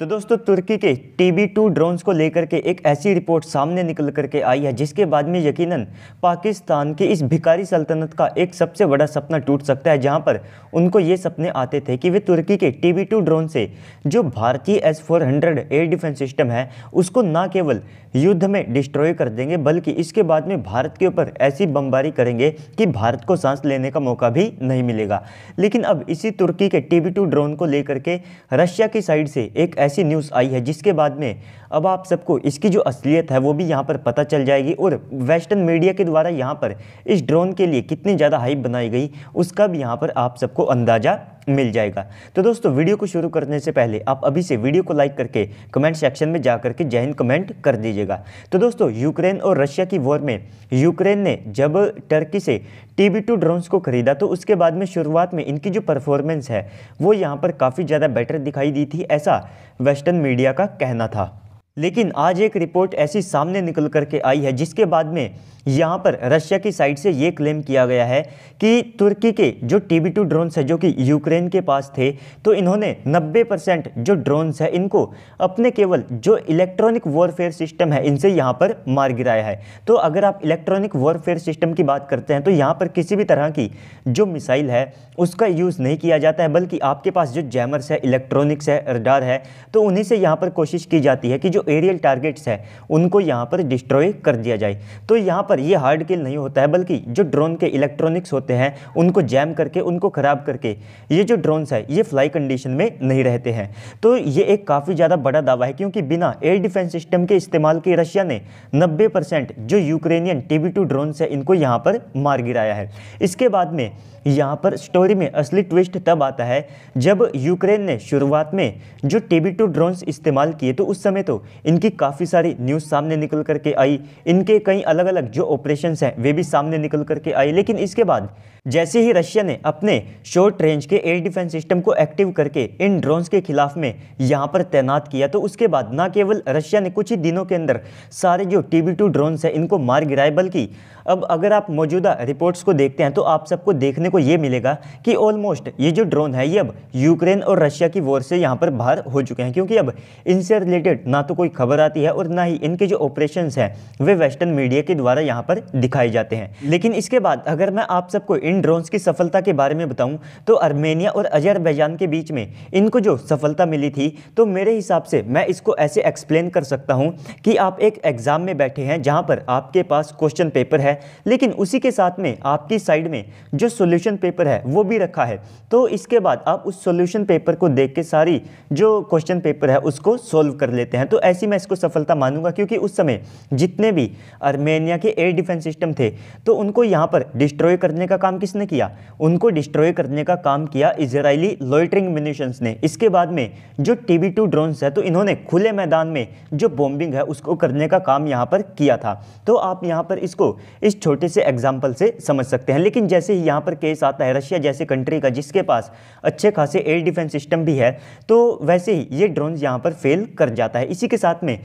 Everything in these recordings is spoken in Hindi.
तो दोस्तों तुर्की के टी बी टू ड्रोन्स को लेकर के एक ऐसी रिपोर्ट सामने निकल करके आई है जिसके बाद में यकीनन पाकिस्तान की इस भिकारी सल्तनत का एक सबसे बड़ा सपना टूट सकता है जहां पर उनको ये सपने आते थे कि वे तुर्की के टी बी टू ड्रोन से जो भारतीय S four hundred air defence system है उसको ना केवल युद्ध में डिस्ट्रॉय कर देंगे बल्कि इसके बाद में भारत के ऊपर ऐसी बमबारी करेंगे कि भारत को सांस लेने का मौका भी नहीं मिलेगा लेकिन अब इसी तुर्की के टी बी टू ड्रोन को लेकर के रशिया की साइड से एक ऐसी न्यूज़ आई है जिसके बाद में अब आप सबको इसकी जो असलियत है वो भी यहाँ पर पता चल जाएगी और वेस्टर्न मीडिया के द्वारा यहाँ पर इस ड्रोन के लिए कितनी ज़्यादा हाइप बनाई गई उसका भी यहाँ पर आप सबको अंदाज़ा मिल जाएगा तो दोस्तों वीडियो को शुरू करने से पहले आप अभी से वीडियो को लाइक करके कमेंट सेक्शन में जा के जय हिंद कमेंट कर दीजिएगा तो दोस्तों यूक्रेन और रशिया की वॉर में यूक्रेन ने जब टर्की से टी बी टू ड्रोन्स को खरीदा तो उसके बाद में शुरुआत में इनकी जो परफॉर्मेंस है वो यहाँ पर काफ़ी ज़्यादा बेटर दिखाई दी थी ऐसा वेस्टर्न मीडिया का कहना था लेकिन आज एक रिपोर्ट ऐसी सामने निकल करके आई है जिसके बाद में यहाँ पर रशिया की साइड से ये क्लेम किया गया है कि तुर्की के जो टी बी टू ड्रोन्स हैं जो कि यूक्रेन के पास थे तो इन्होंने 90 परसेंट जो ड्रोन्स हैं इनको अपने केवल जो इलेक्ट्रॉनिक वॉरफेयर सिस्टम है इनसे यहाँ पर मार गिराया है तो अगर आप इलेक्ट्रॉनिक वॉरफेयर सिस्टम की बात करते हैं तो यहाँ पर किसी भी तरह की जो मिसाइल है उसका यूज़ नहीं किया जाता है बल्कि आपके पास जो जैमर्स है इलेक्ट्रॉनिक्स है रडार है तो उन्हीं से यहाँ पर कोशिश की जाती है कि जो एरियल टारगेट्स है उनको यहाँ पर डिस्ट्रॉय कर दिया जाए तो यहाँ पर ये हार्ड किल नहीं होता है बल्कि जो ड्रोन के इलेक्ट्रॉनिक्स होते हैं उनको जैम करके उनको ख़राब करके ये जो ड्रोन्स है ये फ्लाई कंडीशन में नहीं रहते हैं तो ये एक काफ़ी ज़्यादा बड़ा दावा है क्योंकि बिना एयर डिफेंस सिस्टम के इस्तेमाल के रशिया ने नब्बे परसेंट जो Ukrainian T B two drones है इनको यहाँ पर मार गिराया है इसके बाद में यहाँ पर स्टोरी में असली ट्विस्ट तब आता है जब यूक्रेन ने शुरुआत में जो टी बी टू ड्रोन्स इस्तेमाल किए तो उस समय तो इनकी काफ़ी सारी न्यूज़ सामने निकल करके आई इनके कई अलग अलग जो ऑपरेशन हैं वे भी सामने निकल करके आए लेकिन इसके बाद जैसे ही रशिया ने अपने शॉर्ट रेंज के एयर डिफेंस सिस्टम को एक्टिव करके इन ड्रोन्स के खिलाफ में यहाँ पर तैनात किया तो उसके बाद ना केवल रशिया ने कुछ ही दिनों के अंदर सारे जो टी बी टू ड्रोन्स हैं इनको मार गिराए बल्कि अब अगर आप मौजूदा रिपोर्ट्स को देखते हैं तो आप सबको देखने को ये मिलेगा कि ऑलमोस्ट ये जो ड्रोन है ये अब यूक्रेन और रशिया की वॉर से यहाँ पर बाहर हो चुके हैं क्योंकि अब इनसे रिलेटेड ना तो कोई खबर आती है और ना ही इनके जो ऑपरेशन हैं वे वेस्टर्न मीडिया के द्वारा यहाँ पर दिखाए जाते हैं लेकिन इसके बाद अगर मैं आप सबको इन इन ड्रोन्स की सफलता के बारे में बताऊं तो अर्मेनिया और अजरबैजान के बीच में इनको जो सफलता मिली थी तो मेरे हिसाब से मैं इसको ऐसे एक्सप्लेन कर सकता हूं कि आप एक एग्ज़ाम में बैठे हैं जहां पर आपके पास क्वेश्चन पेपर है लेकिन उसी के साथ में आपकी साइड में जो सोल्यूशन पेपर है वो भी रखा है तो इसके बाद आप उस सोल्यूशन पेपर को देख के सारी जो क्वेश्चन पेपर है उसको सोल्व कर लेते हैं तो ऐसी मैं इसको सफलता मानूंगा क्योंकि उस समय जितने भी अर्मेनिया के एयर डिफेंस सिस्टम थे तो उनको यहाँ पर डिस्ट्रॉय करने का काम किसने किया उनको डिस्ट्रॉय करने का काम किया इजरायली लॉइटरिंग मिनिशंस ने इसके बाद में जो टी बी टू ड्रोन्स है तो इन्होंने खुले मैदान में जो बॉम्बिंग है उसको करने का काम यहाँ पर किया था तो आप यहाँ पर इसको इस छोटे से एग्जाम्पल से समझ सकते हैं लेकिन जैसे ही यहाँ पर केस आता है रशिया जैसे कंट्री का जिसके पास अच्छे खासे एयर डिफेंस सिस्टम भी है तो वैसे ही ये ड्रोन यहाँ पर फेल कर जाता है इसी के साथ में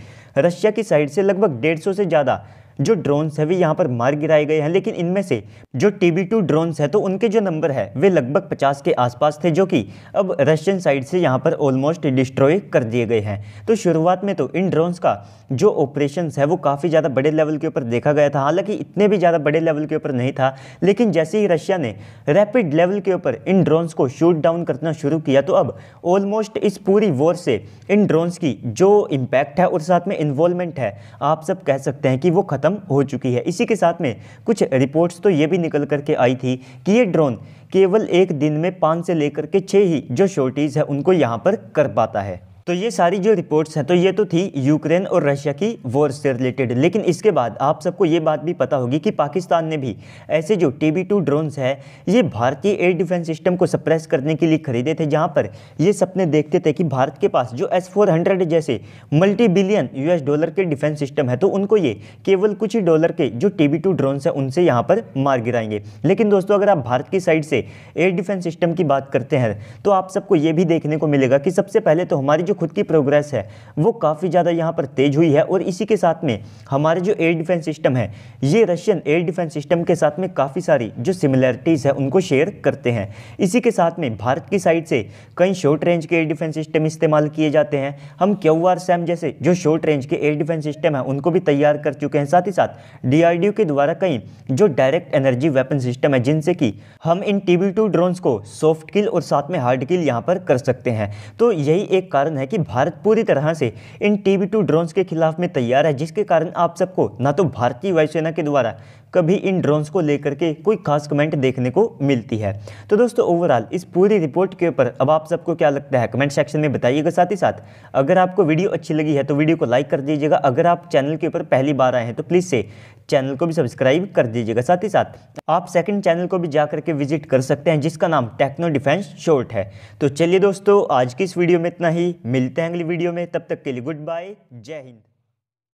रशिया की साइड से लगभग डेढ़ से ज़्यादा जो ड्रोन्स है वे यहाँ पर मार गिराए गए हैं लेकिन इनमें से जो टी बी टू ड्रोन्स है तो उनके जो नंबर है वे लगभग पचास के आसपास थे जो कि अब रशियन साइड से यहाँ पर ऑलमोस्ट डिस्ट्रॉय कर दिए गए हैं तो शुरुआत में तो इन ड्रोन्स का जो ऑपरेशन है वो काफ़ी ज़्यादा बड़े लेवल के ऊपर देखा गया था हालांकि इतने भी ज़्यादा बड़े लेवल के ऊपर नहीं था लेकिन जैसे ही रशिया ने रैपिड लेवल के ऊपर इन ड्रोन्स को शूट डाउन करना शुरू किया तो अब ऑलमोस्ट इस पूरी वॉर से इन ड्रोन्स की जो इम्पैक्ट है और साथ में इन्वॉल्वमेंट है आप सब कह सकते हैं कि वो ख़त्म ख़त्म हो चुकी है इसी के साथ में कुछ रिपोर्ट्स तो ये भी निकल करके आई थी कि ये ड्रोन केवल एक दिन में पाँच से लेकर के छः ही जो शॉर्टेज है उनको यहाँ पर कर पाता है तो ये सारी जो रिपोर्ट्स हैं तो ये तो थी यूक्रेन और रशिया की वॉर से रिलेटेड लेकिन इसके बाद आप सबको ये बात भी पता होगी कि पाकिस्तान ने भी ऐसे जो टी बी टू ड्रोन्स हैं ये भारतीय एयर डिफेंस सिस्टम को सप्रेस करने के लिए खरीदे थे जहाँ पर ये सपने देखते थे कि भारत के पास जो एस फोर हंड्रेड जैसे मल्टी बिलियन एस डॉलर के डिफेंस सिस्टम है तो उनको ये केवल कुछ ही डॉलर के जो टी बी टू ड्रोन्स हैं उनसे यहाँ पर मार गिराएंगे लेकिन दोस्तों अगर आप भारत की साइड से एयर डिफेंस सिस्टम की बात करते हैं तो आप सबको ये भी देखने को मिलेगा कि सबसे पहले तो हमारी जो खुद की प्रोग्रेस है वो काफ़ी ज़्यादा यहाँ पर तेज़ हुई है और इसी के साथ में हमारे जो एयर डिफेंस सिस्टम है ये रशियन एयर डिफेंस सिस्टम के साथ में काफ़ी सारी जो सिमिलैरिटीज़ है उनको शेयर करते हैं इसी के साथ में भारत की साइड से कई शॉर्ट रेंज के एयर डिफेंस सिस्टम इस्तेमाल किए जाते हैं हम क्यू आर सैम जैसे जो शॉर्ट रेंज के एयर डिफेंस सिस्टम है उनको भी तैयार कर चुके हैं साथ ही साथ डीआरडीओ के द्वारा कई जो डायरेक्ट एनर्जी वेपन सिस्टम है जिनसे कि हम इन टीबी टू ड्रोन्स को सॉफ्ट किल और साथ में हार्ड किल यहाँ पर कर सकते हैं तो यही एक कारण है है कि भारत पूरी तरह से इन टीबी टू ड्रोन्स के खिलाफ में तैयार है जिसके कारण आप सबको ना तो भारतीय वायुसेना के द्वारा कभी इन ड्रोन्स को लेकर के कोई खास कमेंट देखने को मिलती है तो दोस्तों ओवरऑल इस पूरी रिपोर्ट के ऊपर अब आप सबको क्या लगता है कमेंट सेक्शन में बताइएगा साथ ही साथ अगर आपको वीडियो अच्छी लगी है तो वीडियो को लाइक कर दीजिएगा अगर आप चैनल के ऊपर पहली बार आए हैं तो प्लीज़ से चैनल को भी सब्सक्राइब कर दीजिएगा साथ ही साथ आप सेकंड चैनल को भी जाकर के विजिट कर सकते हैं जिसका नाम टेक्नो डिफेंस शॉर्ट है तो चलिए दोस्तों आज की इस वीडियो में इतना ही मिलते हैं अगली वीडियो में तब तक के लिए गुड बाय जय हिंद